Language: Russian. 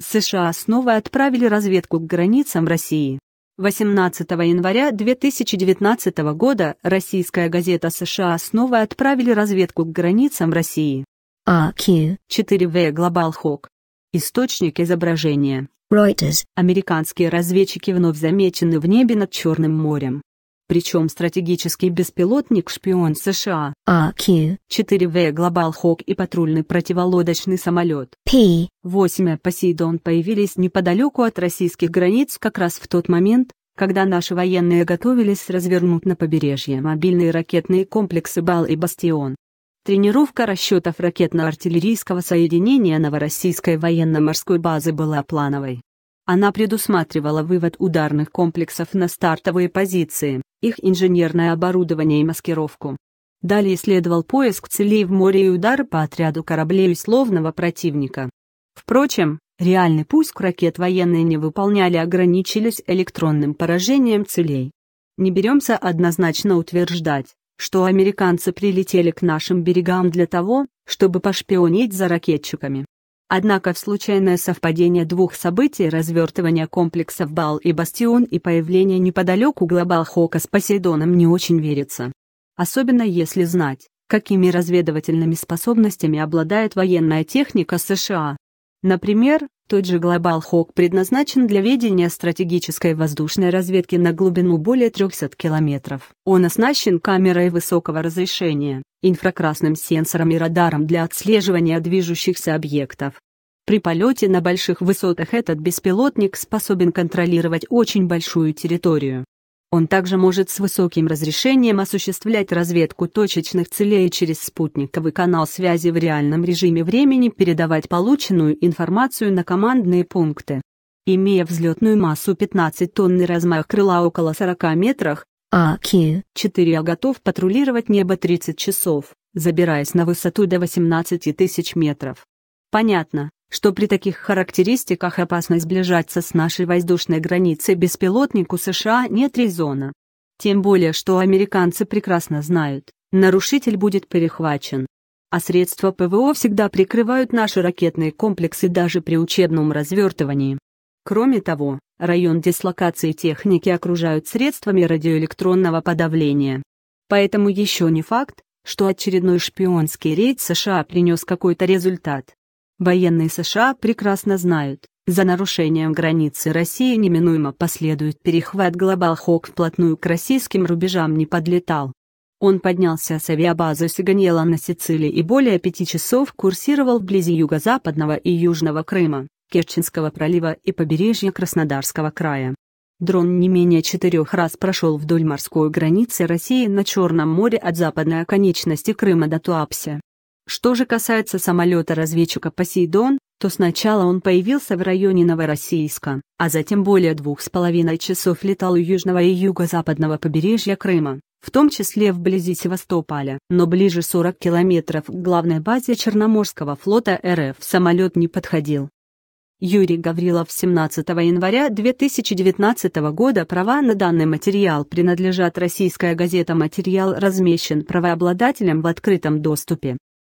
США снова отправили разведку к границам России. 18 января 2019 года российская газета США снова отправили разведку к границам России. AQ а, 4V Global Hawk. Источник изображения. Reuters. Американские разведчики вновь замечены в небе над Черным морем. Причем стратегический беспилотник-шпион США АК, 4В Global Hawk и патрульный противолодочный самолет П-8 а, Посейдон появились неподалеку от российских границ как раз в тот момент, когда наши военные готовились развернуть на побережье мобильные ракетные комплексы «Бал» и «Бастион». Тренировка расчетов ракетно-артиллерийского соединения Новороссийской военно-морской базы была плановой. Она предусматривала вывод ударных комплексов на стартовые позиции, их инженерное оборудование и маскировку. Далее следовал поиск целей в море и удар по отряду кораблей условного противника. Впрочем, реальный пуск ракет военные не выполняли ограничились электронным поражением целей. Не беремся однозначно утверждать, что американцы прилетели к нашим берегам для того, чтобы пошпионить за ракетчиками. Однако в случайное совпадение двух событий развертывания комплексов Бал и Бастион и появление неподалеку глобал Хока с Посейдоном не очень верится. Особенно если знать, какими разведывательными способностями обладает военная техника США. Например, тот же Global Hawk предназначен для ведения стратегической воздушной разведки на глубину более 300 километров. Он оснащен камерой высокого разрешения, инфракрасным сенсором и радаром для отслеживания движущихся объектов. При полете на больших высотах этот беспилотник способен контролировать очень большую территорию. Он также может с высоким разрешением осуществлять разведку точечных целей через спутниковый канал связи в реальном режиме времени, передавать полученную информацию на командные пункты. Имея взлетную массу 15 тонн и размах крыла около 40 метрах, ак 4 готов патрулировать небо 30 часов, забираясь на высоту до 18 тысяч метров. Понятно, что при таких характеристиках опасность сближаться с нашей воздушной границей беспилотнику США нет резона. Тем более, что американцы прекрасно знают, нарушитель будет перехвачен. А средства ПВО всегда прикрывают наши ракетные комплексы даже при учебном развертывании. Кроме того, район дислокации техники окружают средствами радиоэлектронного подавления. Поэтому еще не факт, что очередной шпионский рейд США принес какой-то результат. Военные США прекрасно знают, за нарушением границы России неминуемо последует перехват Global Hawk вплотную к российским рубежам не подлетал. Он поднялся с авиабазы Сиганьела на Сицилии и более пяти часов курсировал вблизи юго-западного и южного Крыма, Керченского пролива и побережья Краснодарского края. Дрон не менее четырех раз прошел вдоль морской границы России на Черном море от западной оконечности Крыма до Туапсе. Что же касается самолета-разведчика «Посейдон», то сначала он появился в районе Новороссийска, а затем более двух с половиной часов летал у южного и юго-западного побережья Крыма, в том числе вблизи Севастополя. Но ближе 40 километров к главной базе Черноморского флота РФ самолет не подходил. Юрий Гаврилов 17 января 2019 года права на данный материал принадлежат российская газета «Материал» размещен правообладателем в открытом доступе.